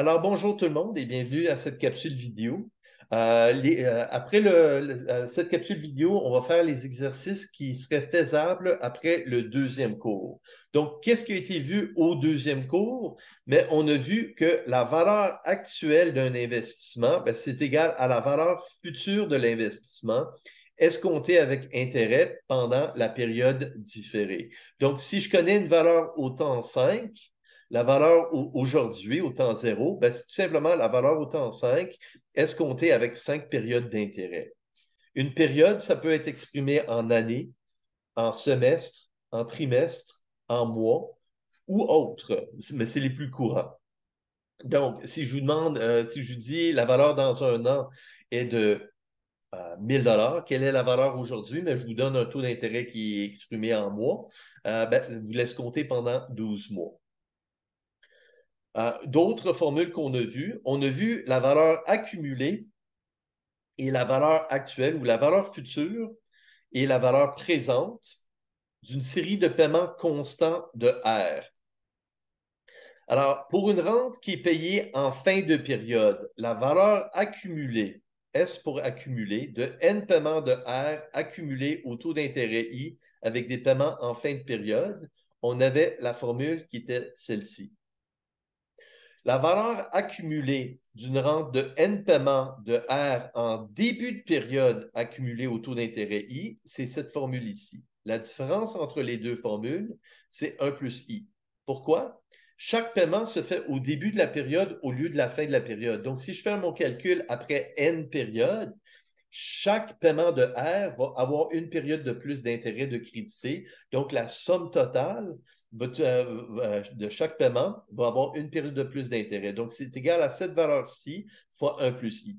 Alors, bonjour tout le monde et bienvenue à cette capsule vidéo. Euh, euh, après euh, cette capsule vidéo, on va faire les exercices qui seraient faisables après le deuxième cours. Donc, qu'est-ce qui a été vu au deuxième cours? Mais on a vu que la valeur actuelle d'un investissement, ben, c'est égal à la valeur future de l'investissement escomptée avec intérêt pendant la période différée. Donc, si je connais une valeur au temps 5, la valeur aujourd'hui au temps zéro, ben, c'est tout simplement la valeur au temps 5 escomptée avec cinq périodes d'intérêt. Une période, ça peut être exprimé en année, en semestre, en trimestre, en mois ou autre, mais c'est les plus courants. Donc, si je vous demande, euh, si je dis la valeur dans un an est de 1 euh, 1000 dollars, quelle est la valeur aujourd'hui, mais ben, je vous donne un taux d'intérêt qui est exprimé en mois, euh, ben, vous laisse compter pendant 12 mois. Euh, d'autres formules qu'on a vues, on a vu la valeur accumulée et la valeur actuelle ou la valeur future et la valeur présente d'une série de paiements constants de R. Alors, pour une rente qui est payée en fin de période, la valeur accumulée, S pour accumuler, de N paiements de R accumulés au taux d'intérêt I avec des paiements en fin de période, on avait la formule qui était celle-ci. La valeur accumulée d'une rente de N paiements de R en début de période accumulée au taux d'intérêt I, c'est cette formule ici. La différence entre les deux formules, c'est 1 plus I. Pourquoi? Chaque paiement se fait au début de la période au lieu de la fin de la période. Donc, si je fais mon calcul après N périodes, chaque paiement de R va avoir une période de plus d'intérêt de crédité. Donc, la somme totale euh, euh, de chaque paiement va avoir une période de plus d'intérêt. Donc, c'est égal à cette valeur-ci fois 1 plus i.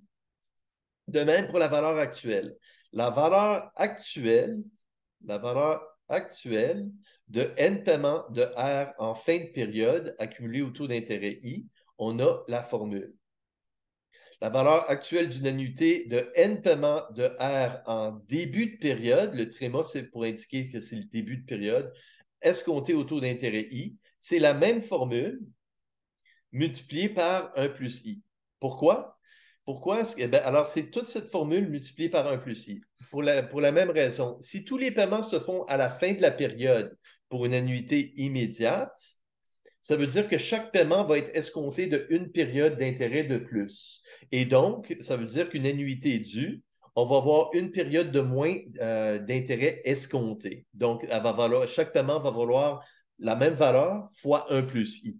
De même pour la valeur actuelle. La valeur actuelle, la valeur actuelle de n paiements de R en fin de période accumulée au taux d'intérêt i, on a la formule. La valeur actuelle d'une annuité de n paiements de R en début de période, le tréma, c'est pour indiquer que c'est le début de période, escompté au taux d'intérêt I, c'est la même formule multipliée par 1 plus I. Pourquoi? Pourquoi? que, eh alors, c'est toute cette formule multipliée par 1 plus I. Pour la, pour la même raison, si tous les paiements se font à la fin de la période pour une annuité immédiate, ça veut dire que chaque paiement va être escompté de une période d'intérêt de plus. Et donc, ça veut dire qu'une annuité due on va avoir une période de moins euh, d'intérêt escompté. Donc, chaque paiement va valoir la même valeur fois 1 plus i.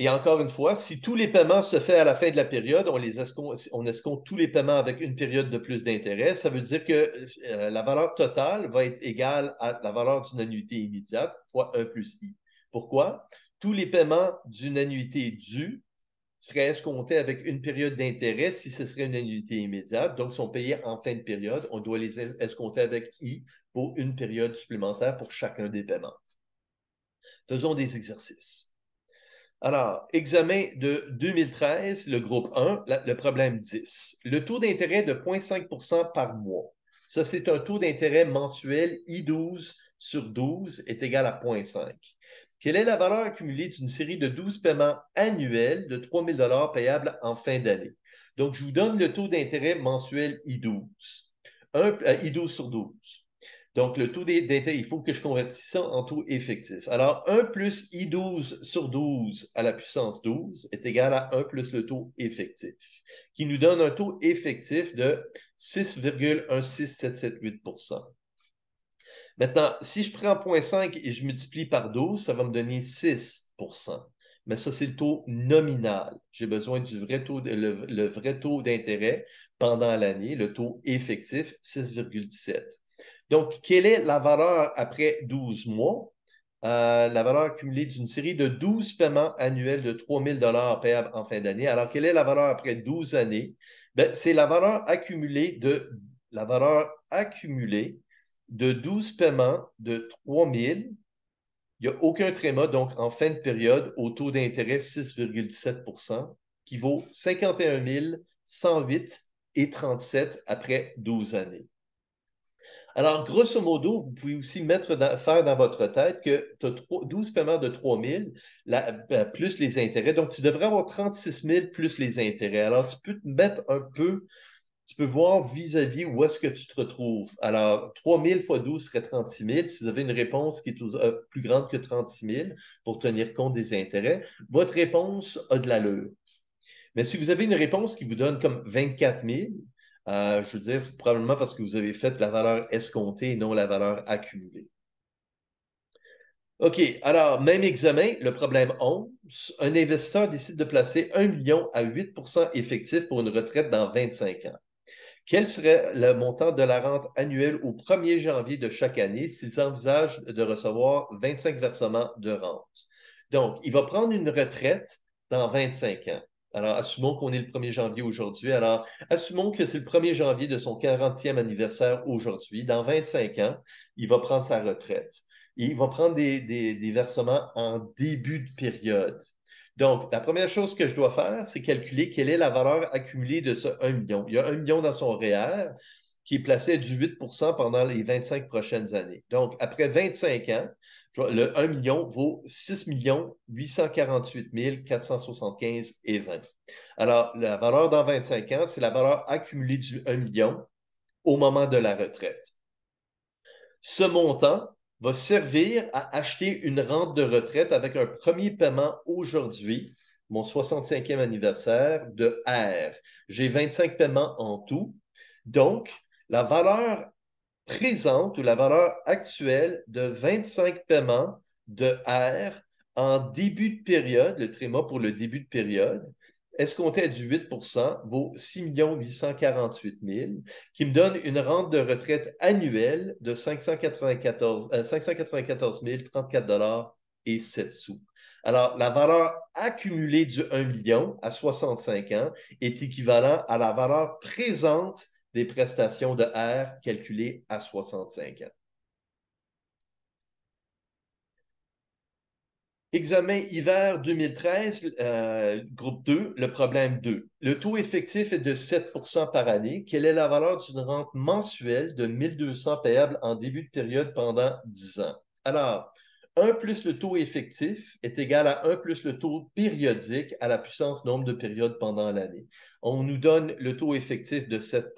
Et encore une fois, si tous les paiements se font à la fin de la période, on, escompte, tous les paiements avec une période de plus d'intérêt. Ça veut dire que euh, la valeur totale va être égale à la valeur d'une annuité immédiate fois 1 plus i. Pourquoi? Tous les paiements d'une annuité due serait escompté avec une période d'intérêt si ce serait une annuité immédiate. Donc, sont payés en fin de période. On doit les escompter avec I pour une période supplémentaire pour chacun des paiements. Faisons des exercices. Alors, examen de 2013, le groupe 1, le problème 10. Le taux d'intérêt de 0,5 par mois. Ça, c'est un taux d'intérêt mensuel I12 sur 12 est égal à 0,5. Quelle est la valeur accumulée d'une série de 12 paiements annuels de 3 000 payables en fin d'année? Donc, je vous donne le taux d'intérêt mensuel I12, euh, I12 sur 12. Donc, le taux d'intérêt, il faut que je convertisse ça en taux effectif. Alors, 1 plus I12 sur 12 à la puissance 12 est égal à 1 plus le taux effectif, qui nous donne un taux effectif de 6,16778 Maintenant, si je prends 0,5 et je multiplie par 12, ça va me donner 6 mais ça, c'est le taux nominal. J'ai besoin du vrai taux, le, vrai taux d'intérêt pendant l'année, le taux effectif, 6,17. Donc, quelle est la valeur après 12 mois? Euh, la valeur accumulée d'une série de 12 paiements annuels de 3 000 payables en fin d'année. Alors, quelle est la valeur après 12 années? Ben, c'est la valeur accumulée de la valeur accumulée de 12 paiements de 3 000. Il n'y a aucun tréma, donc en fin de période, au taux d'intérêt 6,7 qui vaut 51 108 et 37 après 12 années. Alors, grosso modo, vous pouvez aussi mettre faire dans votre tête que tu as 12 paiements de 3 000 euh, plus les intérêts. Donc, tu devrais avoir 36 000 plus les intérêts. Alors, tu peux te mettre un peu tu peux voir vis-à-vis où est-ce que tu te retrouves. Alors, 3000 x 12 serait 36 000. Si vous avez une réponse qui est euh, plus grande que 36 000 pour tenir compte des intérêts, votre réponse a de l'allure. Mais si vous avez une réponse qui vous donne comme 24 000, euh, je veux dire, c'est probablement parce que vous avez fait la valeur escomptée et non la valeur accumulée. OK, alors, même examen, le problème 11. Un investisseur décide de placer 1 million à 8 effectif pour une retraite dans 25 ans. Quel serait le montant de la rente annuelle au 1er janvier de chaque année s'ils envisagent de recevoir 25 versements de rente? Donc, il va prendre une retraite dans 25 ans. Alors, assumons qu'on est le 1er janvier aujourd'hui. Alors, assumons que c'est le 1er janvier de son 40e anniversaire aujourd'hui. Dans 25 ans, il va prendre sa retraite. il va prendre des versements en début de période. Donc, la première chose que je dois faire, c'est calculer quelle est la valeur accumulée de ce 1 million. Il y a 1 million dans son REER e qui est placé du 8 pendant les 25 prochaines années. Donc, après 25 ans, le 1 million vaut 6 848 475,20. Alors, la valeur dans 25 ans, c'est la valeur accumulée du 1 million au moment de la retraite. Ce montant va servir à acheter une rente de retraite avec un premier paiement aujourd'hui, mon 65e anniversaire de R. J'ai 25 paiements en tout. Donc, la valeur présente ou la valeur actuelle de 25 paiements de R en début de période, le tréma pour le début de période, escompté à du 8 vaut 6 848 000, qui me donne une rente de retraite annuelle de 594, 034 euh, et 7 sous. Alors, la valeur accumulée du 1 million à 65 ans est équivalente à la valeur présente des prestations de R calculées à 65 ans. Examen hiver 2013, euh, groupe 2, le problème 2. Le taux effectif est de 7 par année. Quelle est la valeur d'une rente mensuelle de 1200 payable en début de période pendant 10 ans? Alors, 1 plus le taux effectif est égal à 1 plus le taux périodique à la puissance nombre de périodes pendant l'année. On nous donne le taux effectif de 7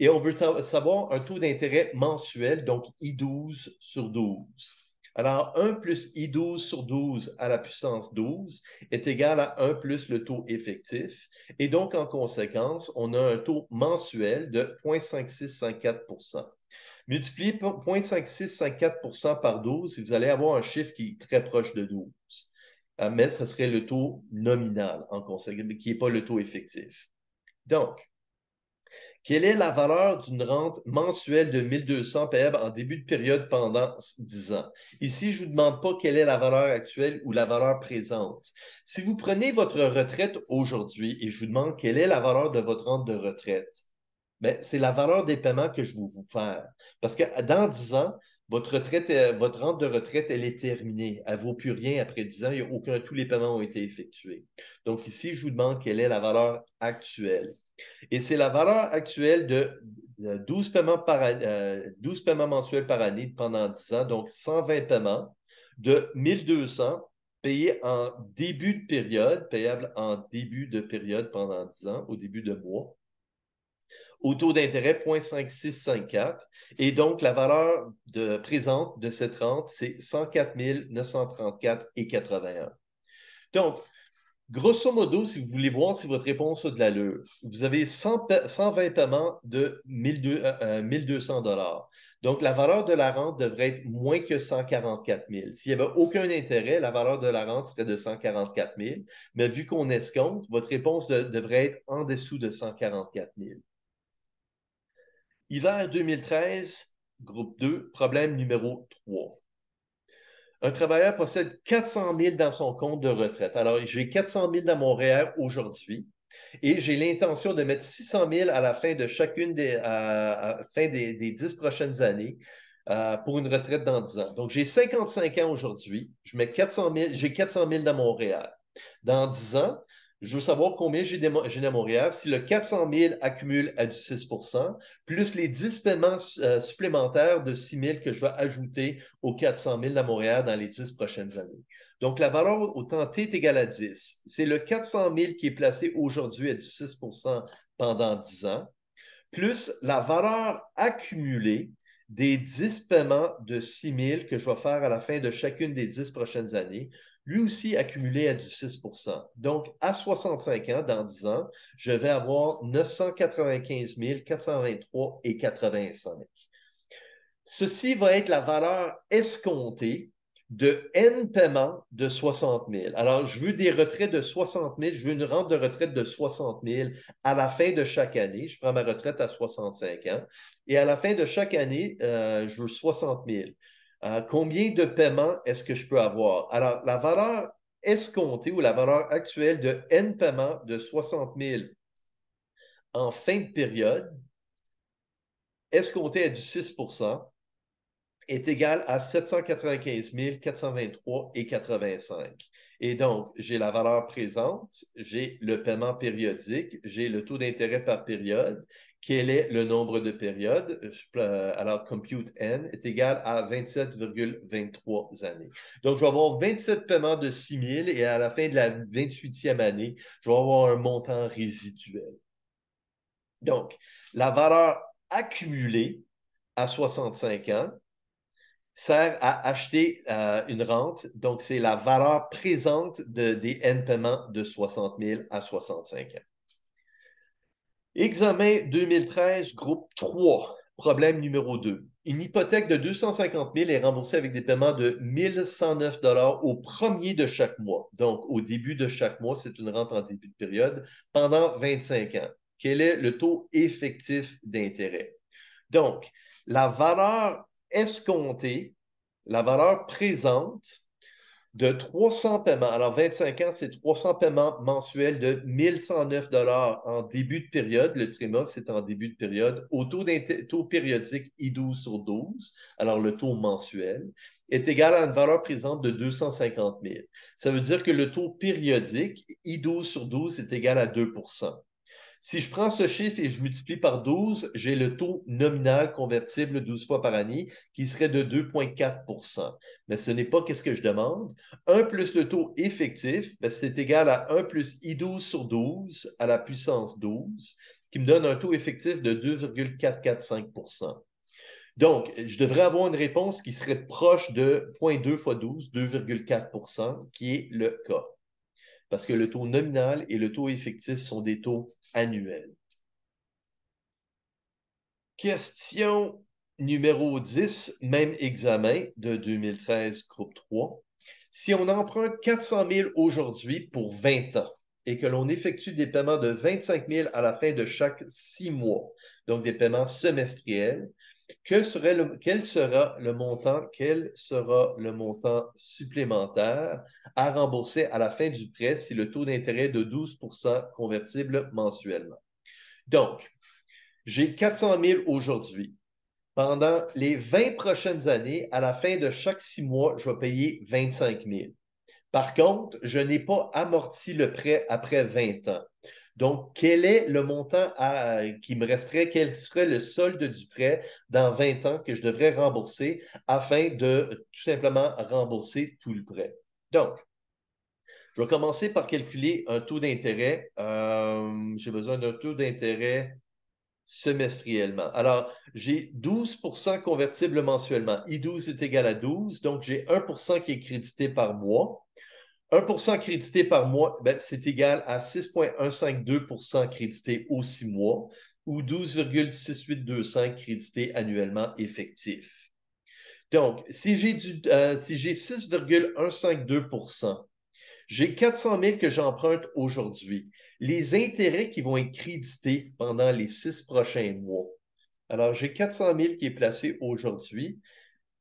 et on veut savoir un taux d'intérêt mensuel, donc I12 sur 12. Alors, 1 plus I12 sur 12 à la puissance 12 est égal à 1 plus le taux effectif. Et donc, en conséquence, on a un taux mensuel de 0,5654 Multipliez 0,5654 par 12 vous allez avoir un chiffre qui est très proche de 12. Euh, mais ce serait le taux nominal, en conséquence, qui n'est pas le taux effectif. Donc, quelle est la valeur d'une rente mensuelle de 1200 payable en début de période pendant 10 ans? Ici, je ne vous demande pas quelle est la valeur actuelle ou la valeur présente. Si vous prenez votre retraite aujourd'hui et je vous demande quelle est la valeur de votre rente de retraite, ben, c'est la valeur des paiements que je vais vous faire. Parce que dans 10 ans, votre, retraite, euh, votre rente de retraite, elle est terminée. Elle ne vaut plus rien après 10 ans. aucun, tous les paiements ont été effectués. Donc ici, je vous demande quelle est la valeur actuelle. Et c'est la valeur actuelle de 12 paiements, 12 euh, mensuels par année pendant 10 ans, donc 120 paiements de 1200 payés en début de période, payables en début de période pendant 10 ans, au début de mois, au taux d'intérêt 0.5654. Et donc, la valeur de, présente de cette rente, c'est 104 934,81. Donc, Grosso modo, si vous voulez voir si votre réponse a de l'allure, vous avez 120 paiements de 1200 euh, euh, dollars. Donc, la valeur de la rente devrait être moins que 144 000. S'il n'y avait aucun intérêt, la valeur de la rente serait de 144 000. Mais vu qu'on escompte, votre réponse devrait être en dessous de 144 000. Hiver 2013, groupe 2, problème numéro 3. Un travailleur possède 400 000 dans son compte de retraite. Alors, j'ai 400 000 dans mon e aujourd'hui et j'ai l'intention de mettre 600 000 à la fin de chacune des, fin des, 10 prochaines années euh, pour une retraite dans 10 ans. Donc, j'ai 55 ans aujourd'hui, je mets 400 j'ai 400 000 dans mon REER. E dans 10 ans, je veux savoir combien j'ai à Montréal. Si le 400 000 accumule à du 6 plus les 10 paiements euh, supplémentaires de 6 000 que je vais ajouter aux 400 000 à Montréal dans les 10 prochaines années. Donc, la valeur au temps T est égale à 10. C'est le 400 000 qui est placé aujourd'hui à du 6 pendant 10 ans, plus la valeur accumulée des 10 paiements de 6 000 que je vais faire à la fin de chacune des 10 prochaines années lui aussi accumulé à du 6 Donc, à 65 ans, dans 10 ans, je vais avoir 995 423 85. Ceci va être la valeur escomptée de N paiements de 60 000. Alors, je veux des retraits de 60 000, je veux une rente de retraite de 60 000 à la fin de chaque année. Je prends ma retraite à 65 ans et à la fin de chaque année, euh, je veux 60 000. Euh, combien de paiements est-ce que je peux avoir? Alors, la valeur escomptée ou la valeur actuelle de N paiements de 60 000 en fin de période, escomptée à du 6 est égale à 795 423,85. Et donc, j'ai la valeur présente, j'ai le paiement périodique, j'ai le taux d'intérêt par période quel est le nombre de périodes. Euh, alors, compute n est égal à 27,23 années. Donc, je vais avoir 27 paiements de 6 000 et à la fin de la 28e année, je vais avoir un montant résiduel. Donc, la valeur accumulée à 65 ans sert à acheter euh, une rente. Donc, c'est la valeur présente de, des N paiements de 60 000 à 65 ans. Examen 2013, groupe 3. Problème numéro 2. Une hypothèque de 250 000 est remboursée avec des paiements de 1109 dollars au premier de chaque mois. Donc, au début de chaque mois, c'est une rente en début de période, pendant 25 ans. Quel est le taux effectif d'intérêt? Donc, la valeur escomptée, la valeur présente de 300 paiements. Alors, 25 ans, c'est 300 paiements mensuels de 1109 dollars en début de période. Le trimestre, c'est en début de période. Au taux, taux périodique I12 sur 12, alors le taux mensuel, est égal à une valeur présente de 250 000. Ça veut dire que le taux périodique I12 sur 12 est égal à 2 si je prends ce chiffre et je multiplie par 12, j'ai le taux nominal convertible 12 fois par année qui serait de 2,4 Mais ce n'est pas ce que je demande. 1 plus le taux effectif, ben, c'est égal à 1 plus I12 sur 12 à la puissance 12 qui me donne un taux effectif de 2,445 donc, je devrais avoir une réponse qui serait proche de 0,2 fois 12, 2,4 qui est le cas parce que le taux nominal et le taux effectif sont des taux annuels. Question numéro 10, même examen de 2013, groupe 3. Si on emprunte 400 000 aujourd'hui pour 20 ans et que l'on effectue des paiements de 25 000 à la fin de chaque six mois, donc des paiements semestriels, quel sera le montant, quel sera le montant supplémentaire à rembourser à la fin du prêt si le taux d'intérêt est de 12 convertible mensuellement? Donc, j'ai 400 000 aujourd'hui. Pendant les 20 prochaines années, à la fin de chaque six mois, je vais payer 25 000. Par contre, je n'ai pas amorti le prêt après 20 ans. Donc, quel est le montant qui me resterait? Quel serait le solde du prêt dans 20 ans que je devrais rembourser afin de tout simplement rembourser tout le prêt? Donc, je vais commencer par calculer un taux d'intérêt. Euh, j'ai besoin d'un taux d'intérêt semestriellement. Alors, j'ai 12 convertible mensuellement. I12 est égal à 12, donc j'ai 1 qui est crédité par mois. 1 crédité par mois, ben, c'est égal à 6,152 crédité au six mois ou 12,6825 crédité annuellement effectif. Donc, si j'ai 6,152 euh, j'ai 400 000 que j'emprunte aujourd'hui. Les intérêts qui vont être crédités pendant les six prochains mois. Alors, j'ai 400 000 qui est placé aujourd'hui.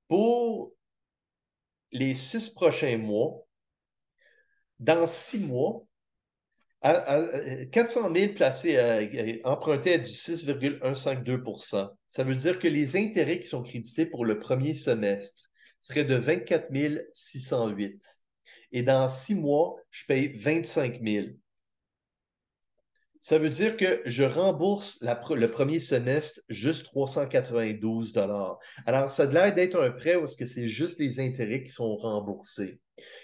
Pour les six prochains mois, dans six mois, 400 000 euh, placés à, euh, euh, empruntés à du 6,152 Ça veut dire que les intérêts qui sont crédités pour le premier semestre seraient de 24 608. Et dans six mois, je paye 25 000. Ça veut dire que je rembourse le premier semestre juste 392 Alors, ça a l'air d'être un prêt ou est-ce que c'est juste les intérêts qui sont remboursés.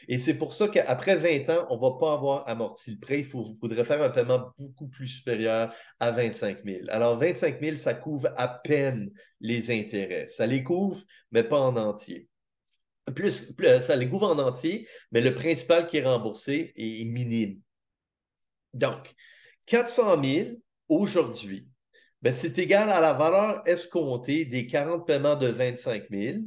Et c'est pour ça qu'après 20 ans, on ne va pas avoir amorti le prêt. Il faut, faudrait faire un paiement beaucoup plus supérieur à 25 000. Alors, 25 000, ça couvre à peine les intérêts. Ça les couvre, mais pas en entier. ça les couvre en entier, mais le principal qui est remboursé est minime. Donc, 400 000 aujourd'hui, ben, c'est égal à la valeur escomptée des 40 paiements de 25 000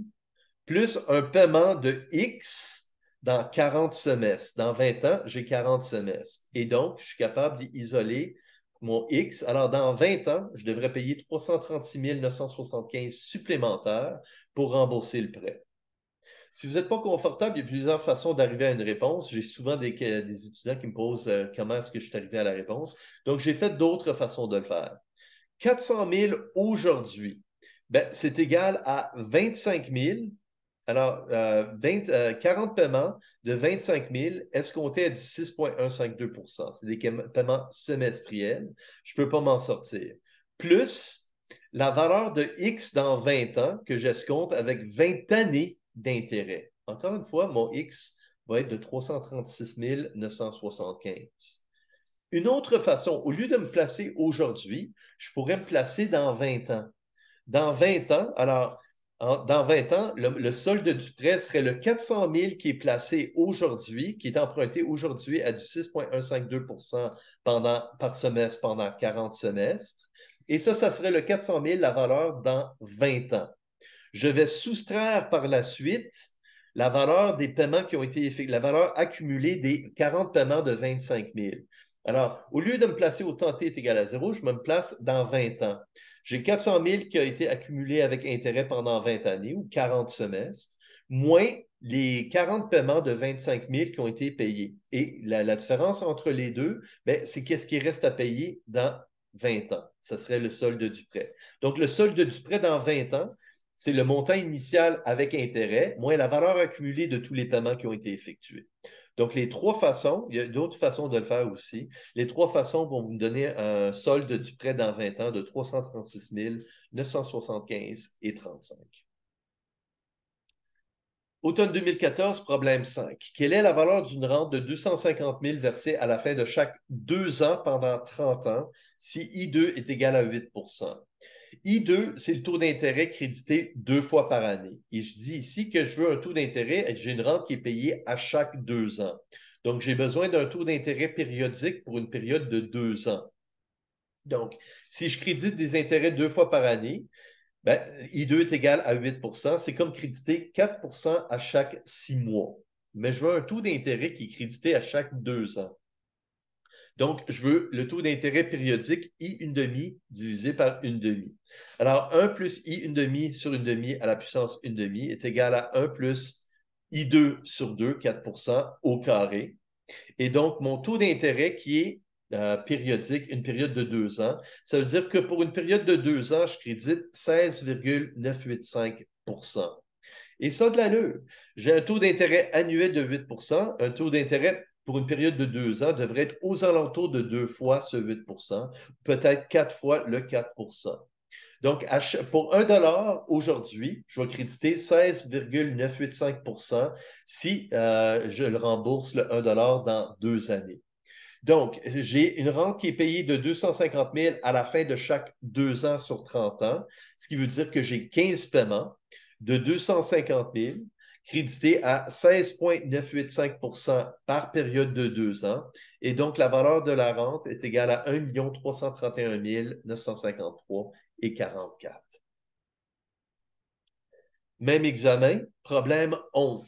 plus un paiement de X dans 40 semestres, dans 20 ans, j'ai 40 semestres. Et donc, je suis capable d'isoler mon X. Alors, dans 20 ans, je devrais payer 336 975 supplémentaires pour rembourser le prêt. Si vous n'êtes pas confortable, il y a plusieurs façons d'arriver à une réponse. J'ai souvent des, euh, étudiants qui me posent euh, comment est-ce que je suis arrivé à la réponse. Donc, j'ai fait d'autres façons de le faire. 400 000 aujourd'hui, ben, c'est égal à 25 000 alors, 40 euh, euh, paiements de 25 000 escomptés à du 6,152 C'est des paiements semestriels. Je ne peux pas m'en sortir. Plus la valeur de X dans 20 ans que j'escompte avec 20 années d'intérêt. Encore une fois, mon X va être de 336 975. Une autre façon, au lieu de me placer aujourd'hui, je pourrais me placer dans 20 ans. Dans 20 ans, alors dans 20 ans, le, solde du prêt serait le 400 000 qui est placé aujourd'hui, qui est emprunté aujourd'hui à du 6,152 par semestre pendant 40 semestres. Et ça, ça serait le 400 000, la valeur dans 20 ans. Je vais soustraire par la suite la valeur des paiements qui ont été effectués, la valeur accumulée des 40 paiements de 25 000. Alors, au lieu de me placer au temps T est égal à zéro, je me place dans 20 ans. J'ai 400 000 qui ont été accumulé avec intérêt pendant 20 années ou 40 semestres, moins les 40 paiements de 25 000 qui ont été payés. Et la, la différence entre les deux, ben, c'est qu'est-ce qui reste à payer dans 20 ans. Ça serait le solde du prêt. Donc, le solde du prêt dans 20 ans, c'est le montant initial avec intérêt, moins la valeur accumulée de tous les paiements qui ont été effectués. Donc, les trois façons, il y a d'autres façons de le faire aussi. Les trois façons vont vous donner un solde du prêt dans 20 ans de 336 975 et 35. Automne 2014, problème 5. Quelle est la valeur d'une rente de 250 000 versée à la fin de chaque deux ans pendant 30 ans si I2 est égal à 8 I2, c'est le taux d'intérêt crédité deux fois par année. Et je dis ici que je veux un taux d'intérêt j'ai une rente qui est payée à chaque deux ans. Donc, j'ai besoin d'un taux d'intérêt périodique pour une période de deux ans. Donc, si je crédite des intérêts deux fois par année, ben, I2 est égal à 8 C'est comme créditer 4 à chaque six mois. Mais je veux un taux d'intérêt qui est crédité à chaque deux ans. Donc, je veux le taux d'intérêt périodique I une demi divisé par une demi. Alors, 1 plus I une demi sur une demi à la puissance une demi est égal à 1 plus I2 sur 2, 4 au carré. Et donc, mon taux d'intérêt qui est euh, périodique, une période de deux ans, ça veut dire que pour une période de deux ans, je crédite 16,985 et ça de l'allure. J'ai un taux d'intérêt annuel de 8 un taux d'intérêt pour une période de deux ans devrait être aux alentours de deux fois ce 8 peut-être quatre fois le 4 donc, pour 1 dollar aujourd'hui, je vais créditer 16,985 si euh, je le rembourse le 1 dollar dans deux années. Donc, j'ai une rente qui est payée de 250 000 à la fin de chaque deux ans sur 30 ans, ce qui veut dire que j'ai 15 paiements de 250 000 crédité à 16,985 par période de deux ans. Et donc, la valeur de la rente est égale à 1 331 Même examen, problème 11.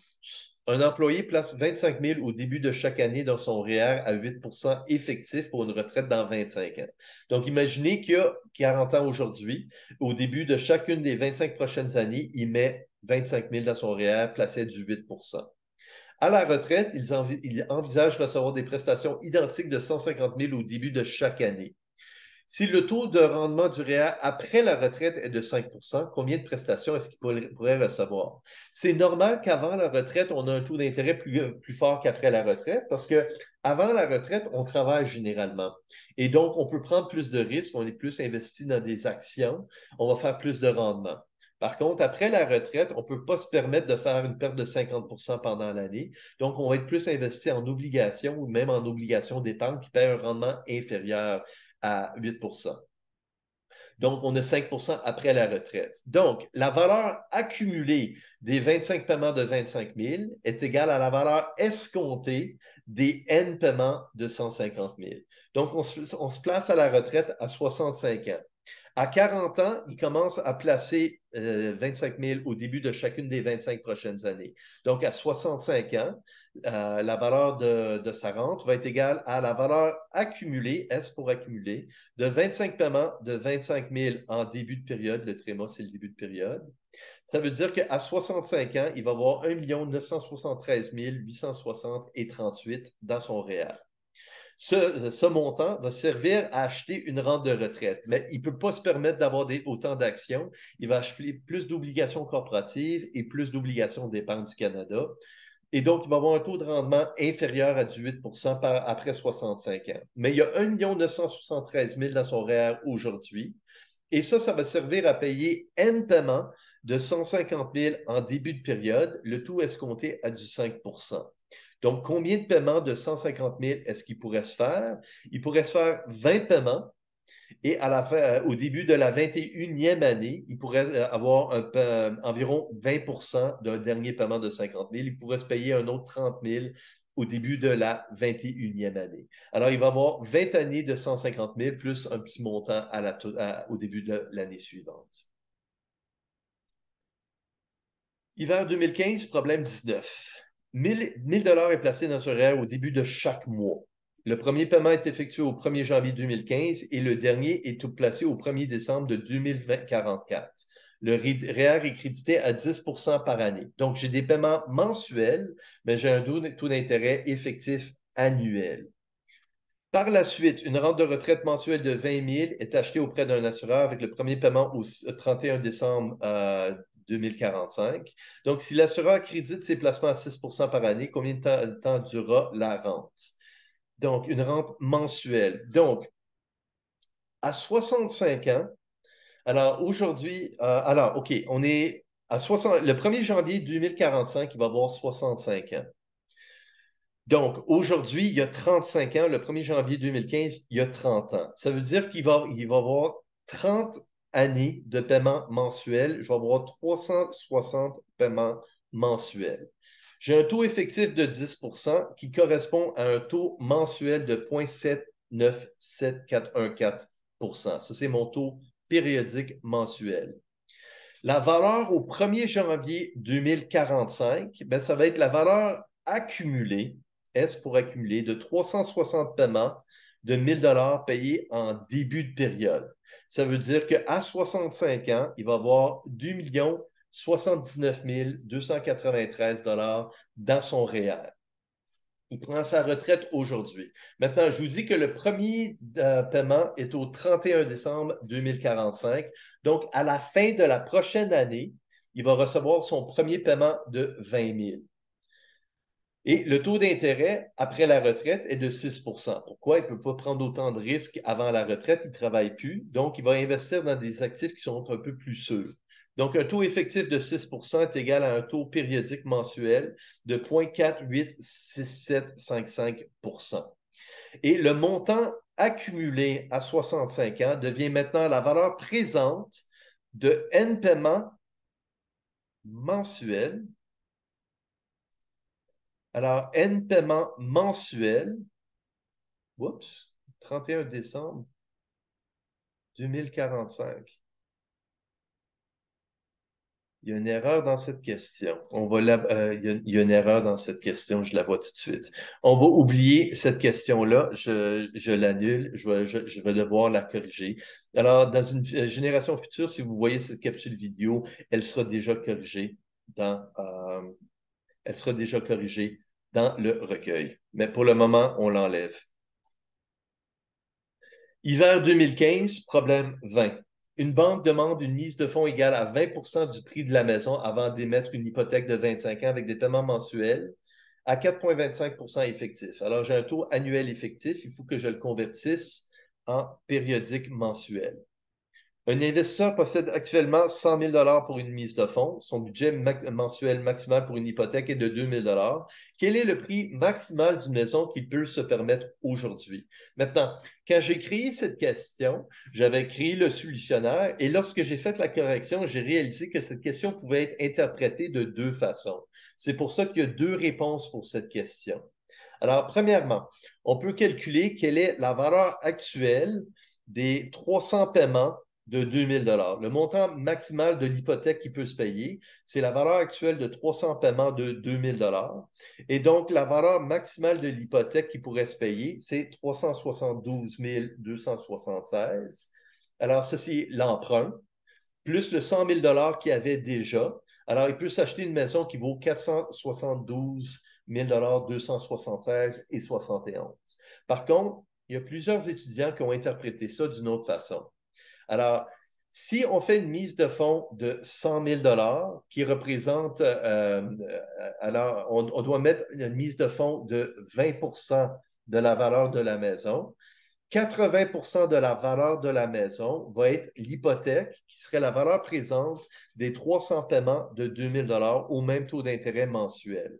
Un employé place 25 000 au début de chaque année dans son REER e à 8 effectif pour une retraite dans 25 ans. Donc, imaginez qu'il y a 40 ans aujourd'hui, au début de chacune des 25 prochaines années, il met 25 000 dans son REER, placé du 8 À la retraite, ils, envi de recevoir des prestations identiques de 150 000 au début de chaque année. Si le taux de rendement du REER après la retraite est de 5 combien de prestations est-ce qu'il pourrait recevoir? C'est normal qu'avant la retraite, on a un taux d'intérêt plus, plus, fort qu'après la retraite parce que avant la retraite, on travaille généralement. Et donc, on peut prendre plus de risques, on est plus investi dans des actions, on va faire plus de rendement. Par contre, après la retraite, on ne peut pas se permettre de faire une perte de 50 pendant l'année. Donc, on va être plus investi en obligations ou même en obligations d'épargne qui paient un rendement inférieur à 8 donc, on a 5 après la retraite. Donc, la valeur accumulée des 25 paiements de 25 000 est égale à la valeur escomptée des N paiements de 150 000. Donc, on se, place à la retraite à 65 ans. À 40 ans, il commence à placer 25 euh, 000 au début de chacune des 25 prochaines années. Donc, à 65 ans, euh, la valeur de, de, sa rente va être égale à la valeur accumulée, S pour accumuler, de 25 paiements de 25 000 en début de période. Le tréma, c'est le début de période. Ça veut dire qu'à 65 ans, il va avoir 1 973 860 et 38 dans son REER. Ce, montant va servir à acheter une rente de retraite, mais il ne peut pas se permettre d'avoir autant d'actions. Il va acheter plus d'obligations corporatives et plus d'obligations d'épargne du Canada. Et donc, il va avoir un taux de rendement inférieur à 18 après 65 ans. Mais il y a 1 973 000 dans son REER aujourd'hui. Et ça, ça va servir à payer N paiement de 150 000 en début de période, le tout escompté à du 5 Donc, combien de paiements de 150 000 est-ce qu'il pourrait se faire? Il pourrait se faire 20 paiements et à la fin, euh, au début de la 21e année, il pourrait euh, avoir environ 20 d'un dernier paiement de 50 000. Il pourrait se payer un autre 30 000 au début de la 21e année. Alors, il va avoir 20 années de 150 000 plus un petit montant au début de l'année suivante. Hiver 2015, problème 19. 1000 dollars est placé dans ce REER au début de chaque mois. Le premier paiement est effectué au 1er janvier 2015 et le dernier est tout placé au 1er décembre de 2044. Le REER e est crédité à 10 par année. Donc, j'ai des paiements mensuels, mais j'ai un taux d'intérêt effectif annuel. Par la suite, une rente de retraite mensuelle de 20 000 est achetée auprès d'un assureur avec le premier paiement au 31 décembre euh, 2045. Donc, si l'assureur crédite ses placements à 6 par année, combien de temps, durera la rente? Donc, une rente mensuelle. Donc, à 65 ans, alors aujourd'hui, euh, alors, OK, on est à 60, le 1er janvier 2045, il va avoir 65 ans. Donc, aujourd'hui, il y a 35 ans, le 1er janvier 2015, il y a 30 ans. Ça veut dire qu'il va, il va avoir 30 année de paiement mensuel, je vais avoir 360 paiements mensuels. J'ai un taux effectif de 10 qui correspond à un taux mensuel de 0.797414 Ça, c'est mon taux périodique mensuel. La valeur au 1er janvier 2045, ben, ça va être la valeur accumulée, S pour accumuler, de 360 paiements de 1000 dollars payés en début de période. Ça veut dire qu'à 65 ans, il va avoir 2 79 293 dollars dans son REER. Il prend sa retraite aujourd'hui. Maintenant, je vous dis que le premier euh, paiement est au 31 décembre 2045. Donc, à la fin de la prochaine année, il va recevoir son premier paiement de 20 000. Et le taux d'intérêt après la retraite est de 6 Pourquoi? Il ne peut pas prendre autant de risques avant la retraite, il ne travaille plus, donc il va investir dans des actifs qui sont un peu plus sûrs. Donc, un taux effectif de 6 est égal à un taux périodique mensuel de 0,486755 Et le montant accumulé à 65 ans devient maintenant la valeur présente de N paiements mensuels alors, N paiement mensuel, oups, 31 décembre 2045. Il y a une erreur dans cette question. On va euh, il, y a, une erreur dans cette question, je la vois tout de suite. On va oublier cette question-là, je, l'annule, je, vais devoir la corriger. Alors, dans une euh, génération future, si vous voyez cette capsule vidéo, elle sera déjà corrigée dans... Euh, elle sera déjà corrigée dans le recueil. Mais pour le moment, on l'enlève. Hiver 2015, problème 20. Une banque demande une mise de fonds égale à 20 du prix de la maison avant d'émettre une hypothèque de 25 ans avec des paiements mensuels à 4,25 effectif. Alors, j'ai un taux annuel effectif. Il faut que je le convertisse en périodique mensuel. Un investisseur possède actuellement 100 000 pour une mise de fonds. Son budget mensuel maximal pour une hypothèque est de 2 000 Quel est le prix maximal d'une maison qu'il peut se permettre aujourd'hui? Maintenant, quand j'ai créé cette question, j'avais créé le solutionnaire et lorsque j'ai fait la correction, j'ai réalisé que cette question pouvait être interprétée de deux façons. C'est pour ça qu'il y a deux réponses pour cette question. Alors, premièrement, on peut calculer quelle est la valeur actuelle des 300 paiements de 2000 dollars. Le montant maximal de l'hypothèque qui peut se payer, c'est la valeur actuelle de 300 paiements de 2000 dollars. Et donc, la valeur maximale de l'hypothèque qui pourrait se payer, c'est 372 276. Alors, ceci l'emprunt, plus le 100 000 dollars qu'il avait déjà. Alors, il peut s'acheter une maison qui vaut 472 000 276 et 71. Par contre, il y a plusieurs étudiants qui ont interprété ça d'une autre façon. Alors, si on fait une mise de fonds de 100 000 qui représente, euh, euh, alors on, doit mettre une mise de fonds de 20 de la valeur de la maison. 80 de la valeur de la maison va être l'hypothèque, qui serait la valeur présente des 300 paiements de 2 000 au même taux d'intérêt mensuel.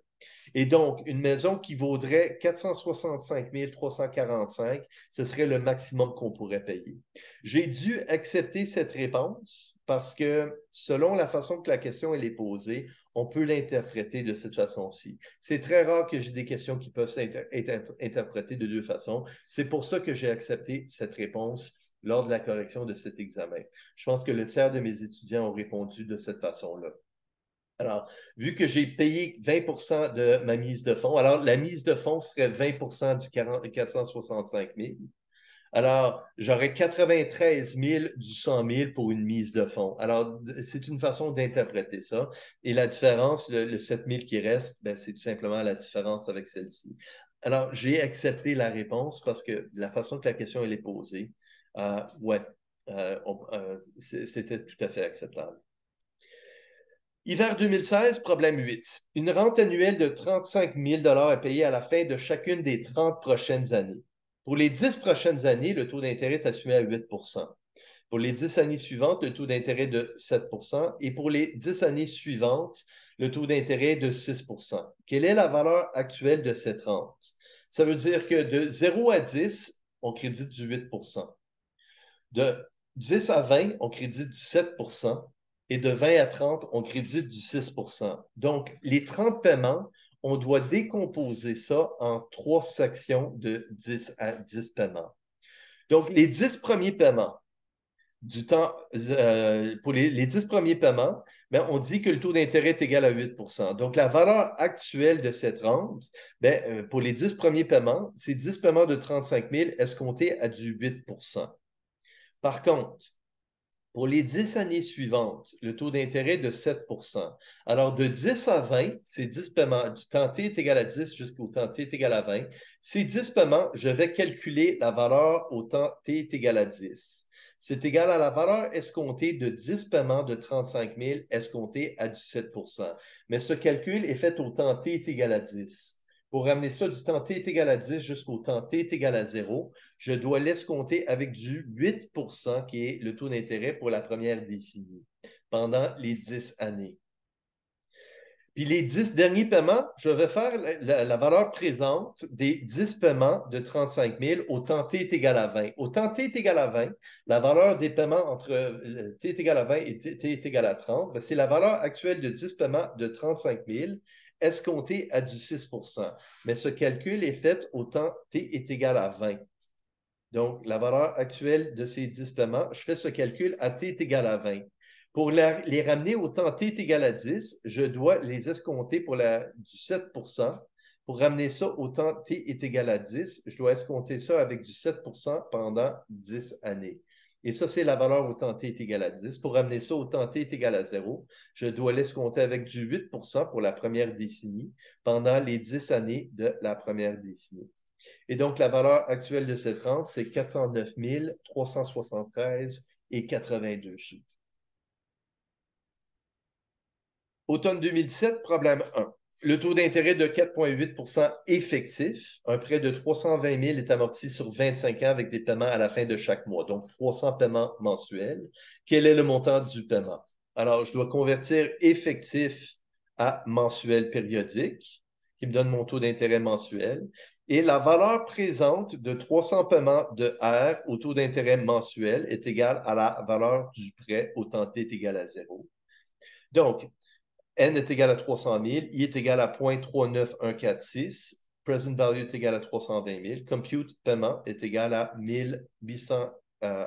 Et donc, une maison qui vaudrait 465 345, ce serait le maximum qu'on pourrait payer. J'ai dû accepter cette réponse parce que selon la façon que la question est posée, on peut l'interpréter de cette façon-ci. C'est très rare que j'ai des questions qui peuvent être interprétées de deux façons. C'est pour ça que j'ai accepté cette réponse lors de la correction de cet examen. Je pense que le tiers de mes étudiants ont répondu de cette façon-là. Alors, vu que j'ai payé 20 de ma mise de fonds, alors la mise de fonds serait 20 du 465 000. Alors, j'aurais 93 000 du 100 000 pour une mise de fonds. Alors, c'est une façon d'interpréter ça. Et la différence, le, 7 000 qui reste, ben, c'est tout simplement la différence avec celle-ci. Alors, j'ai accepté la réponse parce que la façon que la question est posée, euh, ouais, euh, euh, c'était tout à fait acceptable. Hiver 2016, problème 8. Une rente annuelle de 35 000 est payée à la fin de chacune des 30 prochaines années. Pour les 10 prochaines années, le taux d'intérêt est assumé à 8 Pour les 10 années suivantes, le taux d'intérêt est de 7 et pour les 10 années suivantes, le taux d'intérêt est de 6 Quelle est la valeur actuelle de cette rente? Ça veut dire que de 0 à 10, on crédite du 8 De 10 à 20, on crédite du 7 et de 20 à 30, on crédite du 6 Donc, les 30 paiements, on doit décomposer ça en trois sections de 10 à 10 paiements. Donc, les 10 premiers paiements, du temps, euh, pour les, 10 premiers paiements, ben, on dit que le taux d'intérêt est égal à 8 Donc, la valeur actuelle de cette rente, ben, euh, pour les 10 premiers paiements, c'est 10 paiements de 35 000 escomptés à du 8 Par contre, pour les 10 années suivantes, le taux d'intérêt de 7 Alors, de 10 à 20, c'est 10 paiements. Du temps T est égal à 10 jusqu'au temps T est égal à 20. Ces 10 paiements, je vais calculer la valeur au temps T est égal à 10. C'est égal à la valeur escomptée de 10 paiements de 35 000 escomptés à 17 Mais ce calcul est fait au temps T est égal à 10. Pour ramener ça du temps t est égal à 10 jusqu'au temps t est égal à 0, je dois l'escompter avec du 8 qui est le taux d'intérêt pour la première décennie pendant les 10 années. Puis les 10 derniers paiements, je vais faire la, valeur présente des 10 paiements de 35 000 au temps T est égal à 20. Au temps T est égal à 20, la valeur des paiements entre euh, T est égal à 20 et T, est égal à 30, ben, c'est la valeur actuelle de 10 paiements de 35 000 escompté à du 6 Mais ce calcul est fait au temps t est égal à 20. Donc, la valeur actuelle de ces 10 paiements, je fais ce calcul à t est égal à 20. Pour les ramener au temps t est égal à 10, je dois les escompter pour du 7 Pour ramener ça au temps t est égal à 10, je dois escompter ça avec du 7 pendant 10 années. Et ça, c'est la valeur au temps t est égale à 10. Pour ramener ça au temps t est égal à 0, je dois l'escompter avec du 8 pour la première décennie pendant les 10 années de la première décennie. Et donc, la valeur actuelle de cette rente, c'est 409 373,82. sous. Automne 2017, problème 1. Le taux d'intérêt de 4,8 effectif, un prêt de 320 000 est amorti sur 25 ans avec des paiements à la fin de chaque mois, donc 300 paiements mensuels. Quel est le montant du paiement? Alors, je dois convertir effectif à mensuel périodique, qui me donne mon taux d'intérêt mensuel, et la valeur présente de 300 paiements de R au taux d'intérêt mensuel est égale à la valeur du prêt au temps T est égal à zéro. Donc, N est égal à 300 000, I est égal à 0.39146, present value est égal à 320 000, compute paiement est égal à 1814,73. Euh,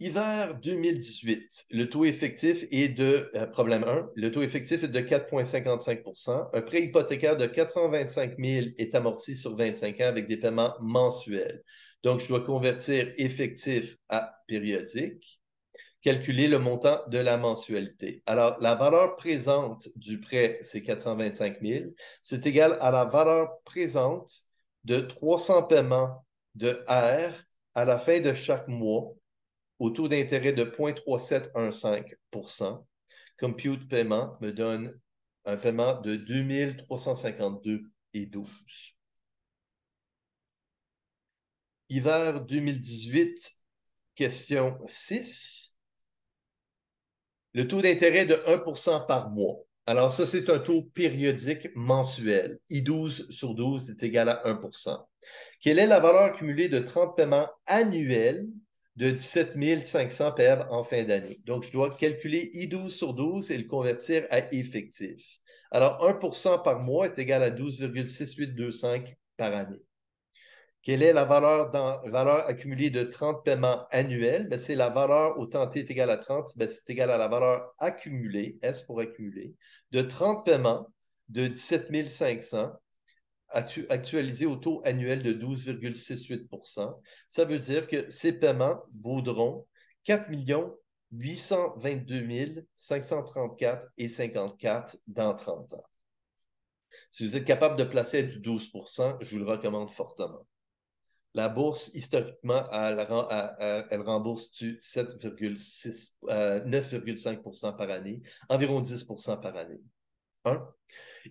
Hiver 2018, le taux effectif est de, euh, problème 1, le taux effectif est de 4,55 Un prêt hypothécaire de 425 000 est amorti sur 25 ans avec des paiements mensuels. Donc, je dois convertir effectif à périodique calculer le montant de la mensualité. Alors, la valeur présente du prêt, c'est 425 000. C'est égal à la valeur présente de 300 paiements de R à la fin de chaque mois au taux d'intérêt de 0.3715 Compute paiement me donne un paiement de 2352 et 12. Hiver 2018, question 6. Le taux d'intérêt de 1 par mois. Alors, ça, c'est un taux périodique mensuel. I12 sur 12 est égal à 1 Quelle est la valeur cumulée de 30 paiements annuels de 17 500 payables en fin d'année? Donc, je dois calculer I12 sur 12 et le convertir à effectif. Alors, 1 par mois est égal à 12,6825 par année. Quelle est la valeur, valeur accumulée de 30 paiements annuels? Ben, c'est la valeur, temps t est égal à 30, ben, c'est égal à la valeur accumulée, S pour accumuler, de 30 paiements de 17 500 actualisés au taux annuel de 12,68 Ça veut dire que ces paiements vaudront 4 822 534 et 54 dans 30 ans. Si vous êtes capable de placer du 12 je vous le recommande fortement. La bourse, historiquement, elle, rembourse 7,6, 9,5 euh, par année, environ 10 par année. 1.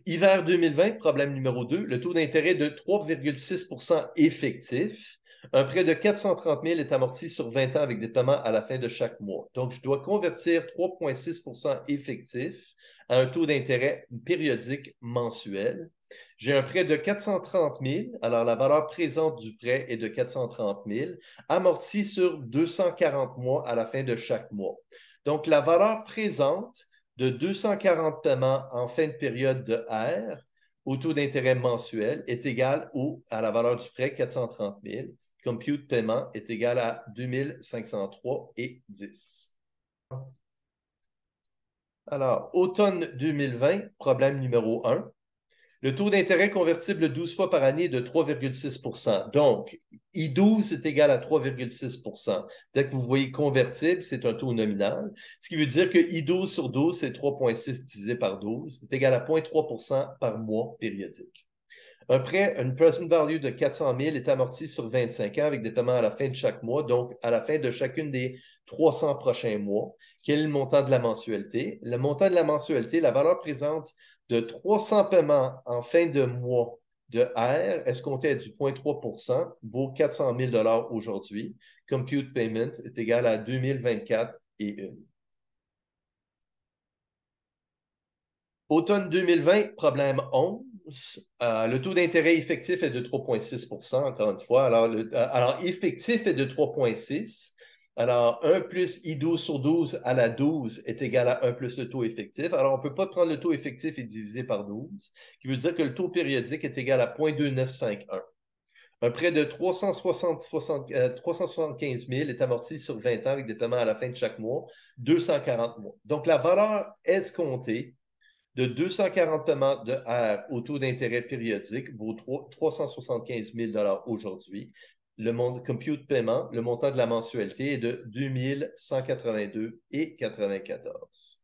Hiver 2020, problème numéro 2, le taux d'intérêt de 3,6 effectif. Un prêt de 430 000 est amorti sur 20 ans avec des paiements à la fin de chaque mois. Donc, je dois convertir 3,6 effectif à un taux d'intérêt périodique mensuel. J'ai un prêt de 430 000. Alors, la valeur présente du prêt est de 430 000, amorti sur 240 mois à la fin de chaque mois. Donc, la valeur présente de 240 paiements en fin de période de R au taux d'intérêt mensuel est égale à la valeur du prêt 430 000. Compute paiement est égal à 2503 et 10. Alors, automne 2020, problème numéro 1. Le taux d'intérêt convertible 12 fois par année est de 3,6 Donc, I12 est égal à 3,6 Dès que vous voyez convertible, c'est un taux nominal, ce qui veut dire que I12 sur 12, c'est 3,6 divisé par 12, c'est égal à 0,3 par mois périodique. Un prêt, une present value de 400 000 est amorti sur 25 ans avec des paiements à la fin de chaque mois, donc à la fin de chacune des 300 prochains mois. Quel est le montant de la mensualité? Le montant de la mensualité, la valeur présente de 300 paiements en fin de mois de R, escompté à du 0,3 vaut 400 000 aujourd'hui. Compute Payment est égal à 2024 et 1. Automne 2020, problème 11. Euh, le taux d'intérêt effectif est de 3,6 encore une fois. alors, euh, effectif est de 3,6 alors, 1 plus I12 sur 12 à la 12 est égal à 1 plus le taux effectif. Alors, on ne peut pas prendre le taux effectif et diviser par 12, qui veut dire que le taux périodique est égal à 0.2951. Un prêt de 375 000 euh, est amorti sur 20 ans avec des paiements à la fin de chaque mois, 240 mois. Donc, la valeur escomptée de 240 paiements de R au taux d'intérêt périodique vaut 375 000 aujourd'hui le monde compute paiement, le montant de la mensualité est de 2182 et 94.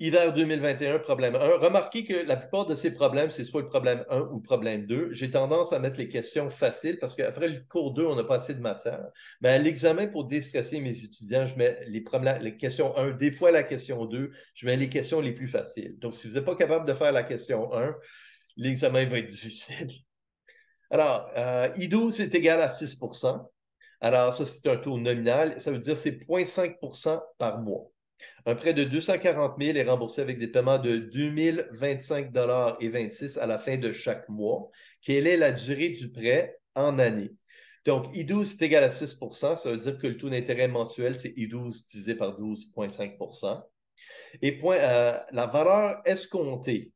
Hiver 2021, problème 1. Remarquez que la plupart de ces problèmes, c'est soit le problème 1 ou le problème 2. J'ai tendance à mettre les questions faciles parce qu'après le cours 2, on n'a pas assez de matière. Mais à l'examen, pour déstresser mes étudiants, je mets les, problèmes, les questions 1, des fois la question 2, je mets les questions les plus faciles. Donc, si vous n'êtes pas capable de faire la question 1, l'examen va être difficile. Alors, euh, I12 est égal à 6 Alors, ça, c'est un taux nominal. Ça veut dire que c'est 0,5 par mois. Un prêt de 240 000 est remboursé avec des paiements de 2025 et 26 à la fin de chaque mois. Quelle est la durée du prêt en année? Donc, I12 est égal à 6 ça veut dire que le taux d'intérêt mensuel, c'est I12 divisé par 12,5 Et point, euh, la valeur escomptée,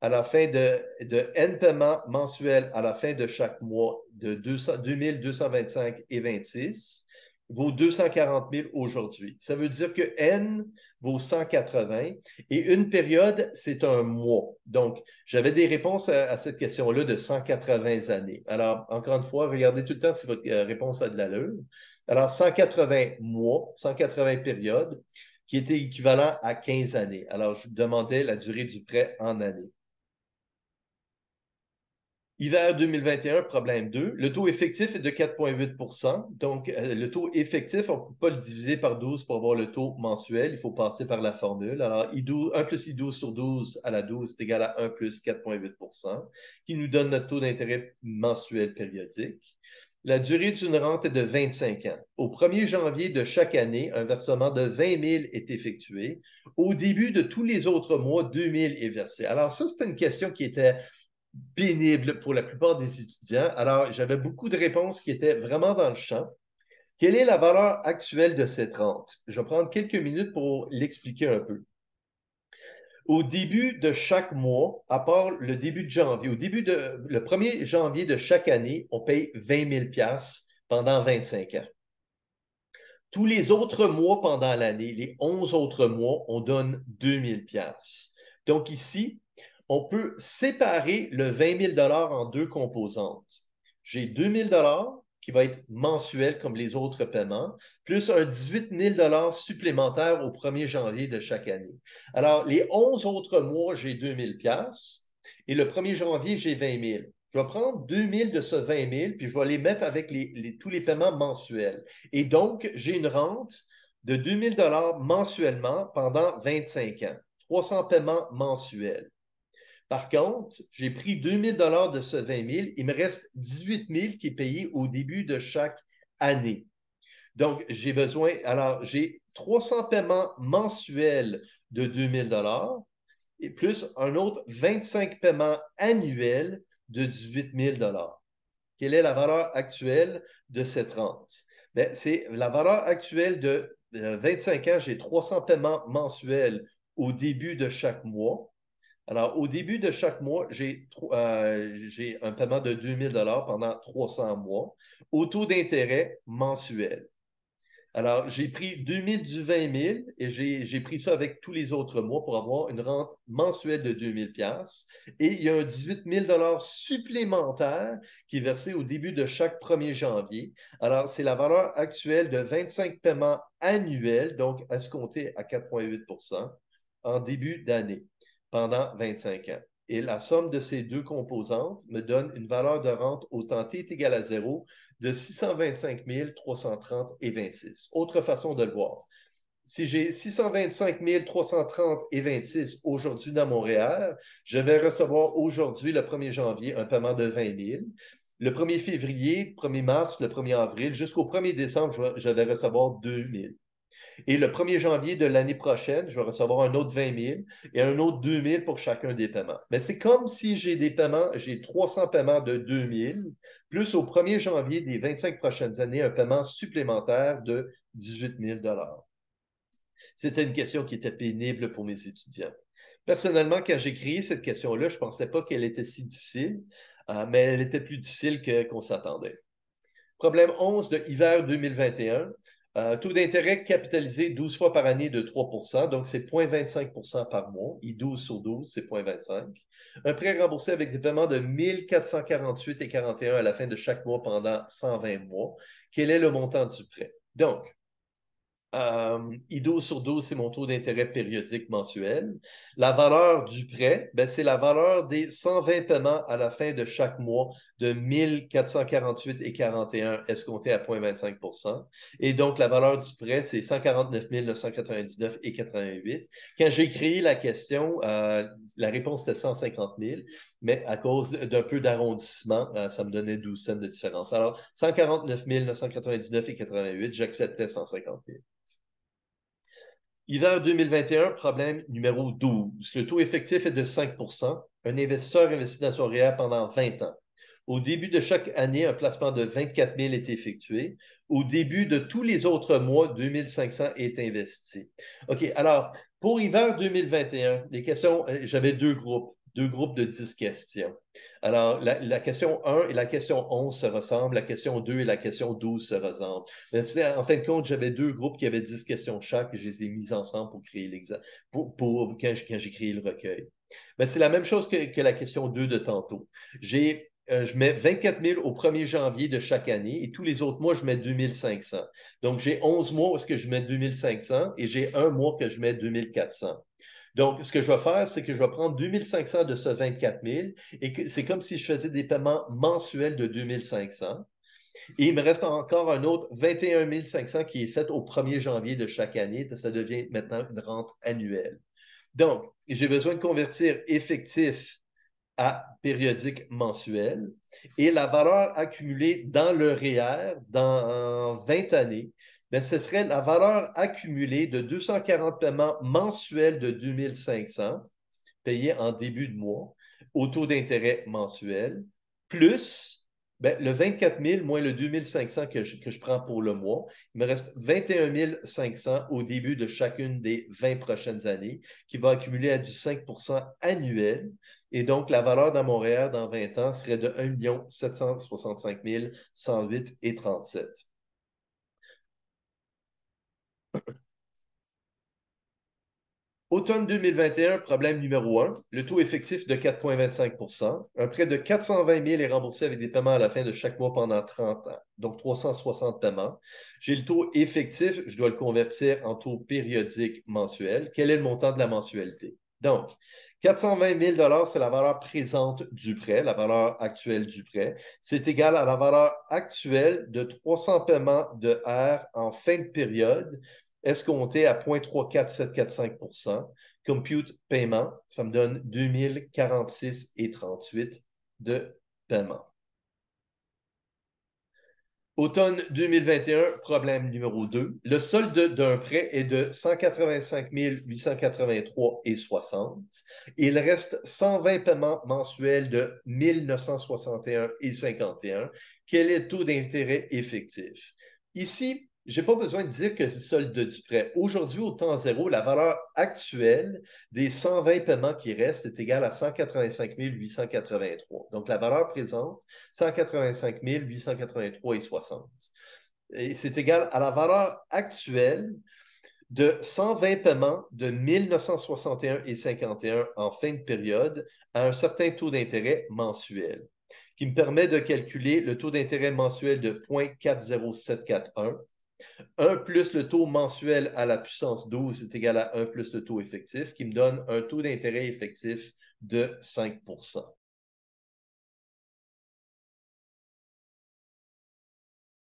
à la fin de, de N paiements mensuels à la fin de chaque mois de 200, 2225 et 26 vaut 240 000 aujourd'hui. Ça veut dire que N vaut 180 et une période, c'est un mois. Donc, j'avais des réponses à, cette question-là de 180 années. Alors, encore une fois, regardez tout le temps si votre euh, réponse a de l'allure. Alors, 180 mois, 180 périodes, qui était équivalent à 15 années. Alors, je demandais la durée du prêt en années. Hiver 2021, problème 2. Le taux effectif est de 4,8 Donc, euh, le taux effectif, on ne peut pas le diviser par 12 pour avoir le taux mensuel. Il faut passer par la formule. Alors, 1 plus I12 sur 12 à la 12 est égal à 1 plus 4,8 qui nous donne notre taux d'intérêt mensuel périodique. La durée d'une rente est de 25 ans. Au 1er janvier de chaque année, un versement de 20 000 est effectué. Au début de tous les autres mois, 2 000 est versé. Alors, ça, c'est une question qui était pénible pour la plupart des étudiants. Alors, j'avais beaucoup de réponses qui étaient vraiment dans le champ. Quelle est la valeur actuelle de cette rente? Je vais prendre quelques minutes pour l'expliquer un peu. Au début de chaque mois, à part le début de janvier, au début de le 1er janvier de chaque année, on paye 20 000 pendant 25 ans. Tous les autres mois pendant l'année, les 11 autres mois, on donne 2 000 Donc ici, on peut séparer le 20 000 en deux composantes. J'ai 2 000 qui va être mensuel comme les autres paiements, plus un 18 000 supplémentaire au 1er janvier de chaque année. Alors, les 11 autres mois, j'ai 2 000 et le 1er janvier, j'ai 20 000. Je vais prendre 2 000 de ce 20 000, puis je vais les mettre avec tous les paiements mensuels. Et donc, j'ai une rente de 2 000 mensuellement pendant 25 ans, 300 paiements mensuels. Par contre, j'ai pris 2000 dollars de ce 20 000. Il me reste 18 000 qui est payé au début de chaque année. Donc, j'ai besoin, alors j'ai 300 paiements mensuels de 2000 dollars et plus un autre 25 paiements annuels de 18 000 dollars. Quelle est la valeur actuelle de cette rente? Ben, c'est la valeur actuelle de 25 euh, ans, j'ai 300 paiements mensuels au début de chaque mois. Alors, au début de chaque mois, j'ai euh, un paiement de 2000 dollars pendant 300 mois au taux d'intérêt mensuel. Alors, j'ai pris 2000 du 20 000 et j'ai pris ça avec tous les autres mois pour avoir une rente mensuelle de 2000 pièces. Et il y a un 18 000 supplémentaire qui est versé au début de chaque 1er janvier. Alors, c'est la valeur actuelle de 25 paiements annuels, donc à compter à 4,8 en début d'année pendant 25 ans. Et la somme de ces deux composantes me donne une valeur de rente au temps t est égal à zéro de 625 330 et 26. Autre façon de le voir. Si j'ai 625 330 et 26 aujourd'hui dans Montréal, je vais recevoir aujourd'hui, le 1er janvier, un paiement de 20 000. Le 1er février, le 1er mars, le 1er avril, jusqu'au 1er décembre, je vais recevoir 2 000. Et le 1er janvier de l'année prochaine, je vais recevoir un autre 20 000 et un autre 2 000 pour chacun des paiements. Mais c'est comme si j'ai des paiements, j'ai 300 paiements de 2 000, plus au 1er janvier des 25 prochaines années, un paiement supplémentaire de 18 000 C'était une question qui était pénible pour mes étudiants. Personnellement, quand j'ai créé cette question-là, je ne pensais pas qu'elle était si difficile, euh, mais elle était plus difficile qu'on s'attendait. Problème 11 de hiver 2021. Euh, taux d'intérêt capitalisé 12 fois par année de 3 donc c'est 0,25 par mois. I 12 sur 12, c'est 0,25. Un prêt remboursé avec des paiements de 1448 et 41 à la fin de chaque mois pendant 120 mois. Quel est le montant du prêt? Donc, euh, IDO sur 12, c'est mon taux d'intérêt périodique mensuel. La valeur du prêt, ben, c'est la valeur des 120 paiements à la fin de chaque mois de 1448 et 41 escomptés à 0,25 Et donc, la valeur du prêt, c'est 149 999,88. et 88. Quand j'ai créé la question, euh, la réponse était 150 000, mais à cause d'un peu d'arrondissement, euh, ça me donnait 12 cents de différence. Alors, 149 999,88, et 88, j'acceptais 150 000. Hiver 2021, problème numéro 12. Le taux effectif est de 5 Un investisseur investit dans son réel pendant 20 ans. Au début de chaque année, un placement de 24 000 est effectué. Au début de tous les autres mois, 2 500 est investi. OK, alors, pour hiver 2021, les questions, euh, j'avais deux groupes deux groupes de 10 questions. Alors, la, question 1 et la question 11 se ressemblent, la question 2 et la question 12 se ressemblent. Mais en fin de compte, j'avais deux groupes qui avaient 10 questions chaque et je les ai mises ensemble pour créer pour, quand j'ai créé le recueil. Mais c'est la même chose que, la question 2 de tantôt. Euh, je mets 24 000 au 1er janvier de chaque année et tous les autres mois, je mets 2500. Donc, j'ai 11 mois où est-ce que je mets 2500 et j'ai un mois que je mets 2400. Donc, ce que je vais faire, c'est que je vais prendre 2500 de ce 24 000 et c'est comme si je faisais des paiements mensuels de 2500. Et il me reste encore un autre 21 500 qui est fait au 1er janvier de chaque année. Ça devient maintenant une rente annuelle. Donc, j'ai besoin de convertir effectif à périodique mensuel et la valeur accumulée dans le REER e dans 20 années ben, ce serait la valeur accumulée de 240 paiements mensuels de 2500 payés en début de mois au taux d'intérêt mensuel, plus ben, le 24 000 moins le 2500 que que je prends pour le mois. Il me reste 21 500 au début de chacune des 20 prochaines années, qui va accumuler à du 5 annuel. Et donc, la valeur dans Montréal e dans 20 ans serait de 1 765 108 et 37. Automne 2021, problème numéro un. le taux effectif de 4,25 Un prêt de 420 000 est remboursé avec des paiements à la fin de chaque mois pendant 30 ans, donc 360 paiements. J'ai le taux effectif, je dois le convertir en taux périodique mensuel. Quel est le montant de la mensualité? Donc, 420 000 c'est la valeur présente du prêt, la valeur actuelle du prêt. C'est égal à la valeur actuelle de 300 paiements de R en fin de période, escompté à 0.34745 Compute paiement, ça me donne 2046,38 et de paiement. Automne 2021, problème numéro 2. Le solde d'un prêt est de 185 883,60 Il reste 120 paiements mensuels de 1961,51 Quel est le taux d'intérêt effectif? Ici, n'ai pas besoin de dire que c'est le solde du prêt. Aujourd'hui, au temps zéro, la valeur actuelle des 120 paiements qui restent est égale à 185 883. Donc, la valeur présente, 185 883 et 60. c'est égal à la valeur actuelle de 120 paiements de 1961 et 51 en fin de période à un certain taux d'intérêt mensuel qui me permet de calculer le taux d'intérêt mensuel de 0.40741 1 plus le taux mensuel à la puissance 12 est égal à 1 plus le taux effectif, qui me donne un taux d'intérêt effectif de 5